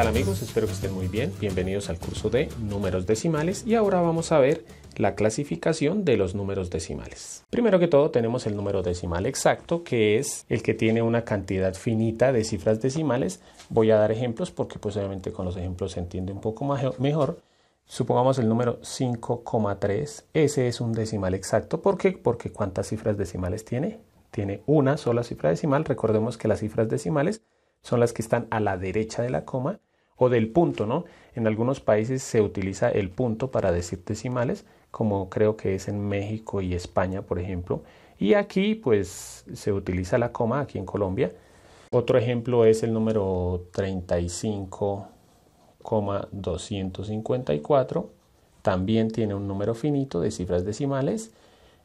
Hola amigos? Espero que estén muy bien. Bienvenidos al curso de números decimales y ahora vamos a ver la clasificación de los números decimales. Primero que todo tenemos el número decimal exacto que es el que tiene una cantidad finita de cifras decimales. Voy a dar ejemplos porque pues obviamente con los ejemplos se entiende un poco más, mejor. Supongamos el número 5,3. Ese es un decimal exacto. ¿Por qué? Porque ¿cuántas cifras decimales tiene? Tiene una sola cifra decimal. Recordemos que las cifras decimales son las que están a la derecha de la coma o del punto, ¿no? En algunos países se utiliza el punto para decir decimales, como creo que es en México y España, por ejemplo. Y aquí, pues, se utiliza la coma, aquí en Colombia. Otro ejemplo es el número 35,254. También tiene un número finito de cifras decimales.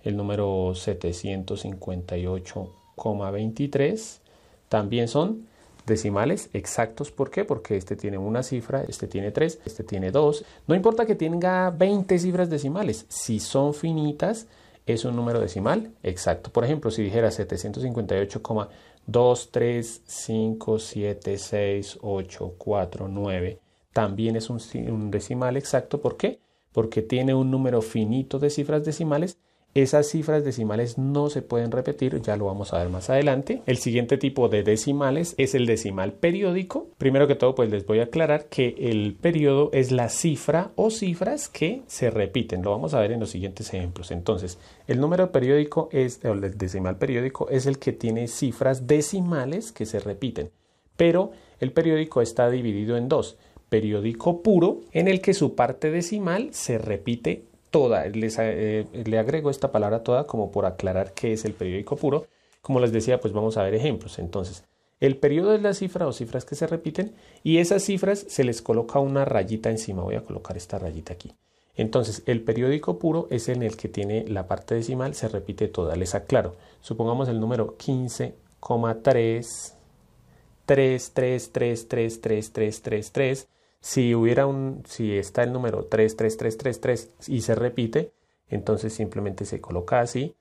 El número 758,23. También son decimales exactos. ¿Por qué? Porque este tiene una cifra, este tiene tres, este tiene dos. No importa que tenga 20 cifras decimales, si son finitas, es un número decimal exacto. Por ejemplo, si dijera 758,23576849, también es un decimal exacto. ¿Por qué? Porque tiene un número finito de cifras decimales esas cifras decimales no se pueden repetir, ya lo vamos a ver más adelante. El siguiente tipo de decimales es el decimal periódico. Primero que todo, pues les voy a aclarar que el periodo es la cifra o cifras que se repiten. Lo vamos a ver en los siguientes ejemplos. Entonces, el número periódico es, el decimal periódico es el que tiene cifras decimales que se repiten. Pero el periódico está dividido en dos. Periódico puro, en el que su parte decimal se repite toda, les, le agrego esta palabra toda como por aclarar qué es el periódico puro. Como les decía, pues vamos a ver ejemplos. Entonces, el periodo es la cifra o cifras que se repiten y esas cifras se les coloca una rayita encima. Voy a colocar esta rayita aquí. Entonces, el periódico puro es en el que tiene la parte decimal, se repite toda. Les aclaro, supongamos el número 15,3, si hubiera un, si está el número 33333 y se repite, entonces simplemente se coloca así.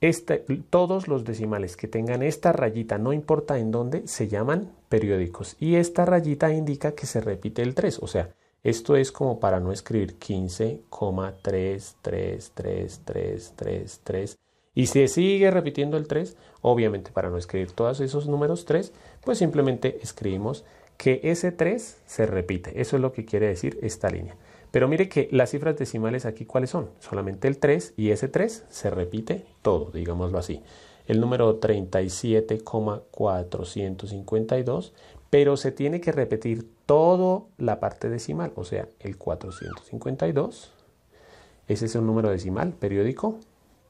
Este, todos los decimales que tengan esta rayita, no importa en dónde, se llaman periódicos. Y esta rayita indica que se repite el 3. O sea, esto es como para no escribir 15,3333333. Y si sigue repitiendo el 3, obviamente para no escribir todos esos números 3, pues simplemente escribimos que ese 3 se repite. Eso es lo que quiere decir esta línea. Pero mire que las cifras decimales aquí cuáles son. Solamente el 3 y ese 3 se repite todo, digámoslo así. El número 37,452, pero se tiene que repetir toda la parte decimal, o sea, el 452. Ese es un número decimal periódico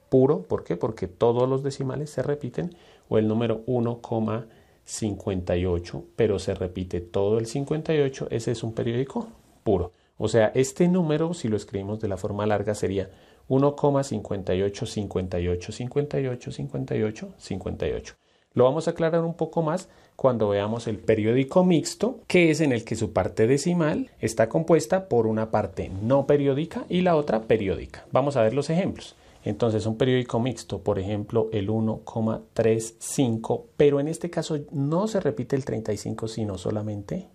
puro. ¿Por qué? Porque todos los decimales se repiten. O el número 1,452. 58, pero se repite todo el 58, ese es un periódico puro. O sea, este número, si lo escribimos de la forma larga, sería 1,5858585858. Lo vamos a aclarar un poco más cuando veamos el periódico mixto, que es en el que su parte decimal está compuesta por una parte no periódica y la otra periódica. Vamos a ver los ejemplos. Entonces un periódico mixto, por ejemplo, el 1,35, pero en este caso no se repite el 35, sino solamente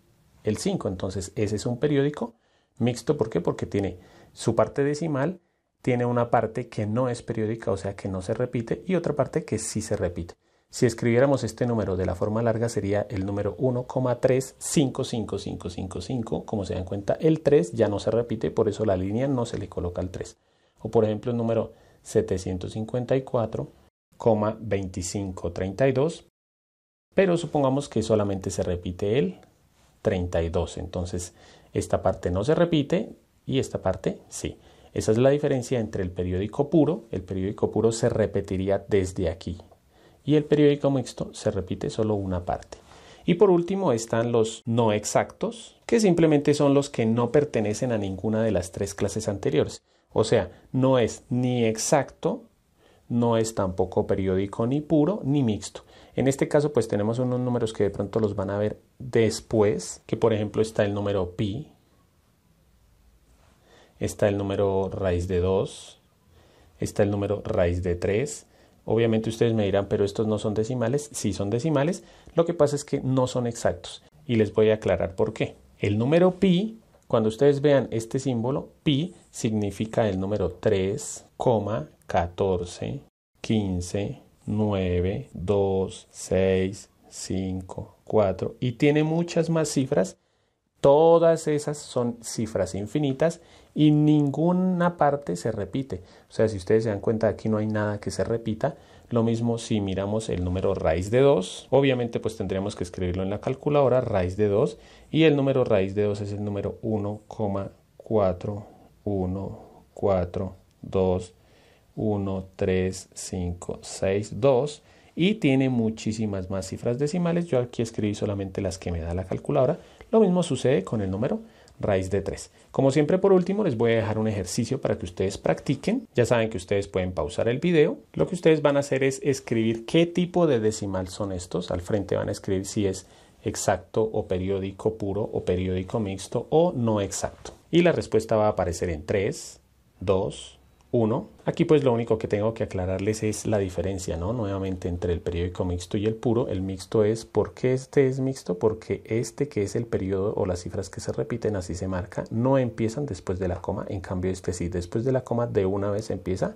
el 5. Entonces ese es un periódico mixto, ¿por qué? Porque tiene su parte decimal, tiene una parte que no es periódica, o sea que no se repite, y otra parte que sí se repite. Si escribiéramos este número de la forma larga sería el número 1,355555. Como se dan cuenta, el 3 ya no se repite, por eso la línea no se le coloca al 3. O por ejemplo, el número 754,2532, pero supongamos que solamente se repite el 32, entonces esta parte no se repite y esta parte sí. Esa es la diferencia entre el periódico puro, el periódico puro se repetiría desde aquí y el periódico mixto se repite solo una parte. Y por último están los no exactos, que simplemente son los que no pertenecen a ninguna de las tres clases anteriores. O sea, no es ni exacto, no es tampoco periódico ni puro, ni mixto. En este caso, pues tenemos unos números que de pronto los van a ver después, que por ejemplo está el número pi, está el número raíz de 2, está el número raíz de 3, Obviamente ustedes me dirán, pero estos no son decimales. Sí son decimales, lo que pasa es que no son exactos. Y les voy a aclarar por qué. El número pi, cuando ustedes vean este símbolo, pi significa el número 3, 14, 15, 9, 2, 6, 5, 4. Y tiene muchas más cifras Todas esas son cifras infinitas y ninguna parte se repite. O sea, si ustedes se dan cuenta, aquí no hay nada que se repita. Lo mismo si miramos el número raíz de 2. Obviamente, pues tendríamos que escribirlo en la calculadora, raíz de 2. Y el número raíz de 2 es el número 1,414213562 Y tiene muchísimas más cifras decimales. Yo aquí escribí solamente las que me da la calculadora lo mismo sucede con el número raíz de 3. Como siempre por último les voy a dejar un ejercicio para que ustedes practiquen. Ya saben que ustedes pueden pausar el video. Lo que ustedes van a hacer es escribir qué tipo de decimal son estos. Al frente van a escribir si es exacto o periódico puro o periódico mixto o no exacto. Y la respuesta va a aparecer en 3, 2, Aquí pues lo único que tengo que aclararles es la diferencia, ¿no? Nuevamente entre el periódico mixto y el puro. El mixto es, ¿por qué este es mixto? Porque este que es el periodo o las cifras que se repiten, así se marca, no empiezan después de la coma. En cambio este sí, después de la coma de una vez empieza